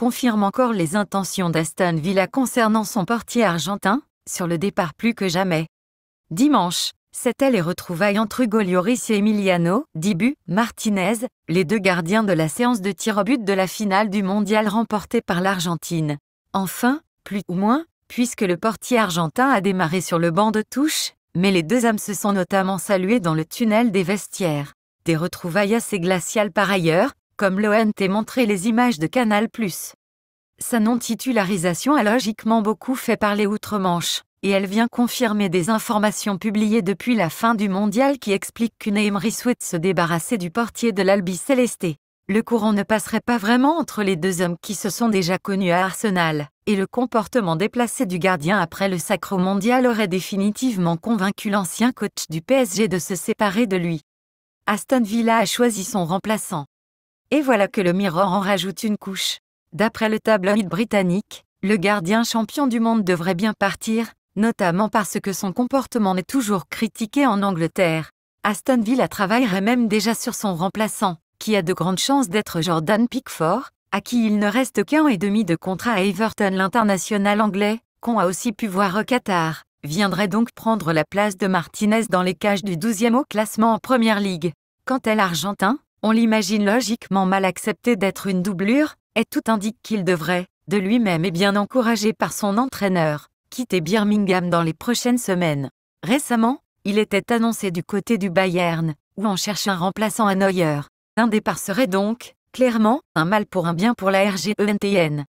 confirme encore les intentions d'Aston Villa concernant son portier argentin, sur le départ plus que jamais. Dimanche, c'était les retrouvailles entre Hugo et Emiliano, Dibu, Martinez, les deux gardiens de la séance de tir au but de la finale du mondial remportée par l'Argentine. Enfin, plus ou moins, puisque le portier argentin a démarré sur le banc de touche, mais les deux âmes se sont notamment saluées dans le tunnel des vestiaires. Des retrouvailles assez glaciales par ailleurs, comme l'ONT montré les images de Canal+. Sa non-titularisation a logiquement beaucoup fait parler outre-Manche, et elle vient confirmer des informations publiées depuis la fin du mondial qui expliquent qu'une Emery souhaite se débarrasser du portier de l'Albi Célesté. Le courant ne passerait pas vraiment entre les deux hommes qui se sont déjà connus à Arsenal, et le comportement déplacé du gardien après le sacre mondial aurait définitivement convaincu l'ancien coach du PSG de se séparer de lui. Aston Villa a choisi son remplaçant. Et voilà que le Mirror en rajoute une couche. D'après le tabloïd britannique, le gardien champion du monde devrait bien partir, notamment parce que son comportement est toujours critiqué en Angleterre. Aston Villa travaillerait même déjà sur son remplaçant, qui a de grandes chances d'être Jordan Pickford, à qui il ne reste qu'un et demi de contrat à Everton l'international anglais, qu'on a aussi pu voir au Qatar, viendrait donc prendre la place de Martinez dans les cages du 12e au classement en Première Ligue. Quant à l'Argentin, on l'imagine logiquement mal accepté d'être une doublure, et tout indique qu'il devrait, de lui-même et bien encouragé par son entraîneur, quitter Birmingham dans les prochaines semaines. Récemment, il était annoncé du côté du Bayern, où on cherche un remplaçant à Neuer. Un départ serait donc, clairement, un mal pour un bien pour la RGENTN.